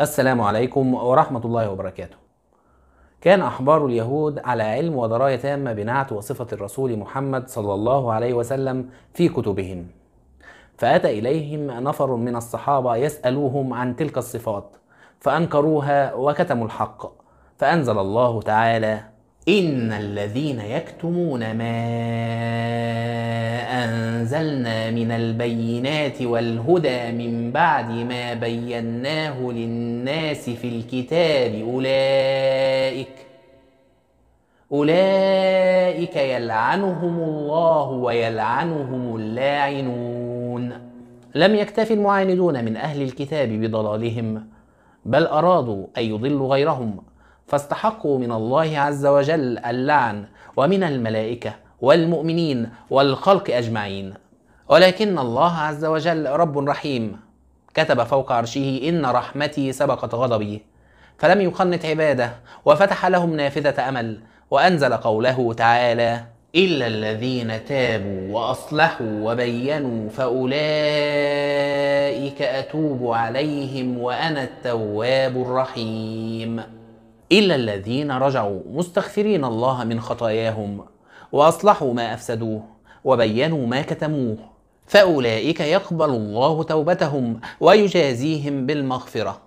السلام عليكم ورحمة الله وبركاته. كان أحبار اليهود على علم ودراية تامة بنعت وصفة الرسول محمد صلى الله عليه وسلم في كتبهم. فأتى إليهم نفر من الصحابة يسألوهم عن تلك الصفات، فأنكروها وكتموا الحق، فأنزل الله تعالى: إن الذين يكتمون ما أنزلنا من البينات والهدى من بعد ما بيناه للناس في الكتاب أولئك أولئك يلعنهم الله ويلعنهم اللاعنون لم يكتف المعاندون من أهل الكتاب بضلالهم بل أرادوا أن يضلوا غيرهم فاستحقوا من الله عز وجل اللعن ومن الملائكة والمؤمنين والخلق أجمعين ولكن الله عز وجل رب رحيم كتب فوق عرشه إن رحمتي سبقت غضبي فلم يقنط عباده وفتح لهم نافذة أمل وأنزل قوله تعالى إلا الذين تابوا وأصلحوا وبينوا فأولئك أتوب عليهم وأنا التواب الرحيم إلا الذين رجعوا مستغفرين الله من خطاياهم وأصلحوا ما أفسدوه وبينوا ما كتموه فأولئك يقبل الله توبتهم ويجازيهم بالمغفرة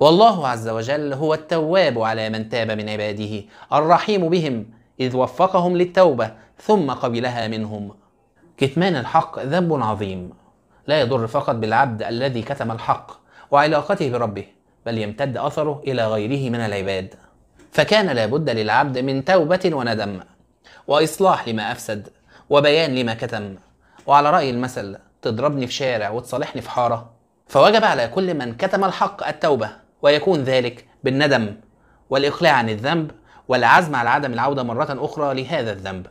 والله عز وجل هو التواب على من تاب من عباده الرحيم بهم إذ وفقهم للتوبة ثم قبلها منهم كتمان الحق ذنب عظيم لا يضر فقط بالعبد الذي كتم الحق وعلاقته بربه بل يمتد أثره إلى غيره من العباد فكان لابد للعبد من توبة وندم وإصلاح لما أفسد وبيان لما كتم وعلى رأي المثل تضربني في شارع وتصالحني في حارة فوجب على كل من كتم الحق التوبة ويكون ذلك بالندم والإقلاع عن الذنب والعزم على عدم العودة مرة أخرى لهذا الذنب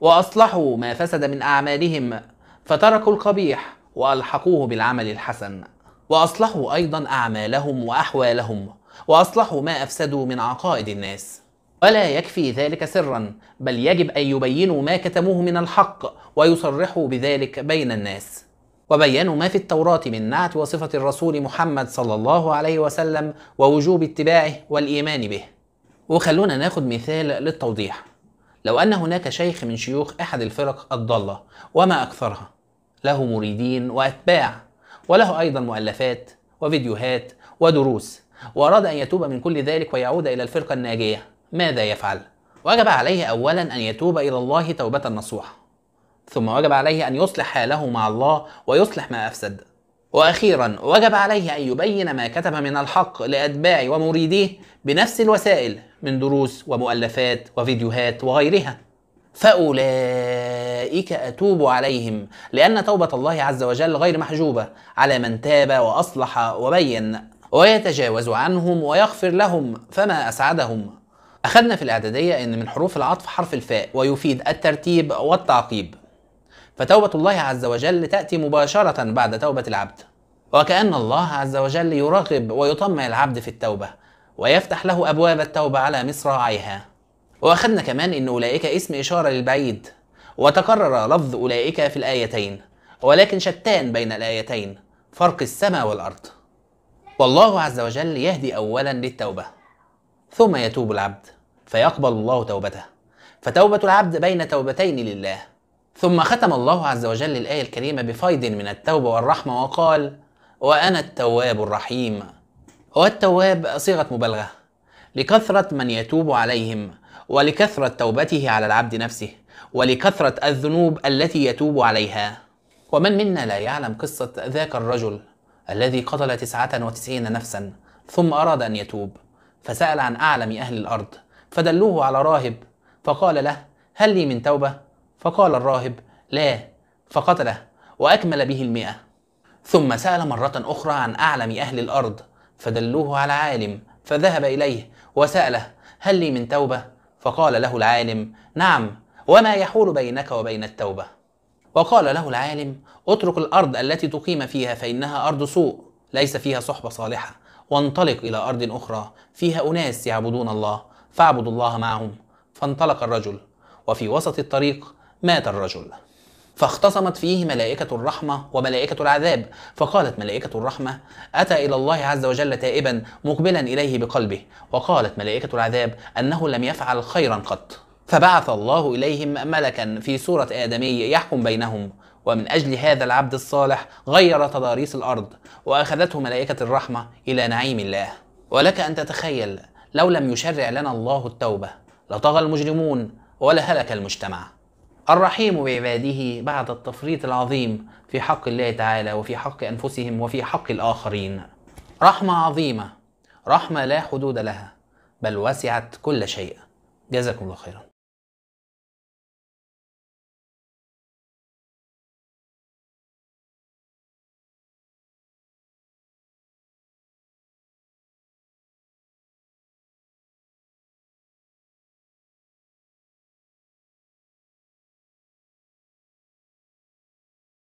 وأصلحوا ما فسد من أعمالهم فتركوا القبيح وألحقوه بالعمل الحسن واصلحوا ايضا اعمالهم واحوالهم واصلحوا ما افسدوا من عقائد الناس ولا يكفي ذلك سرا بل يجب ان يبينوا ما كتموه من الحق ويصرحوا بذلك بين الناس وبينوا ما في التوراة من نعت وصفة الرسول محمد صلى الله عليه وسلم ووجوب اتباعه والإيمان به وخلونا ناخد مثال للتوضيح لو أن هناك شيخ من شيوخ أحد الفرق الضالة وما أكثرها له مريدين وأتباع وله أيضا مؤلفات وفيديوهات ودروس وأراد أن يتوب من كل ذلك ويعود إلى الفرقة الناجية ماذا يفعل؟ وجب عليه أولا أن يتوب إلى الله توبة نصوحة ثم وجب عليه أن يصلح حاله مع الله ويصلح ما أفسد وأخيرا وجب عليه أن يبين ما كتب من الحق لأتباعه ومريديه بنفس الوسائل من دروس ومؤلفات وفيديوهات وغيرها فأولئك أتوب عليهم لأن توبة الله عز وجل غير محجوبة على من تاب وأصلح وبين ويتجاوز عنهم ويغفر لهم فما أسعدهم أخذنا في الإعدادية أن من حروف العطف حرف الفاء ويفيد الترتيب والتعقيب فتوبة الله عز وجل تأتي مباشرة بعد توبة العبد وكأن الله عز وجل يرغب ويطمع العبد في التوبة ويفتح له أبواب التوبة على مصراعيها واخدنا كمان ان اولئك اسم اشاره للبعيد وتكرر لفظ اولئك في الايتين ولكن شتان بين الايتين فرق السماء والارض والله عز وجل يهدي اولا للتوبه ثم يتوب العبد فيقبل الله توبته فتوبه العبد بين توبتين لله ثم ختم الله عز وجل الايه الكريمه بفيض من التوبه والرحمه وقال وانا التواب الرحيم والتواب صيغه مبالغه لكثره من يتوب عليهم ولكثرة توبته على العبد نفسه ولكثرة الذنوب التي يتوب عليها ومن منا لا يعلم قصة ذاك الرجل الذي قتل تسعة وتسعين نفسا ثم أراد أن يتوب فسأل عن أعلم أهل الأرض فدلوه على راهب فقال له هل لي من توبة؟ فقال الراهب لا فقتله وأكمل به المئة ثم سأل مرة أخرى عن أعلم أهل الأرض فدلوه على عالم فذهب إليه وسأله هل لي من توبة؟ فقال له العالم نعم وما يحول بينك وبين التوبة وقال له العالم اترك الأرض التي تقيم فيها فإنها أرض سوء ليس فيها صحبة صالحة وانطلق إلى أرض أخرى فيها أناس يعبدون الله فاعبدوا الله معهم فانطلق الرجل وفي وسط الطريق مات الرجل فاختصمت فيه ملائكة الرحمة وملائكة العذاب فقالت ملائكة الرحمة أتى إلى الله عز وجل تائبا مقبلا إليه بقلبه وقالت ملائكة العذاب أنه لم يفعل خيرا قط فبعث الله إليهم ملكا في صورة آدمي يحكم بينهم ومن أجل هذا العبد الصالح غير تضاريس الأرض وأخذته ملائكة الرحمة إلى نعيم الله ولك أن تتخيل لو لم يشرع لنا الله التوبة لطغى المجرمون ولهلك المجتمع الرحيم بعباده بعد التفريط العظيم في حق الله تعالى وفي حق انفسهم وفي حق الاخرين رحمه عظيمه رحمه لا حدود لها بل وسعت كل شيء جزاكم الله خيرا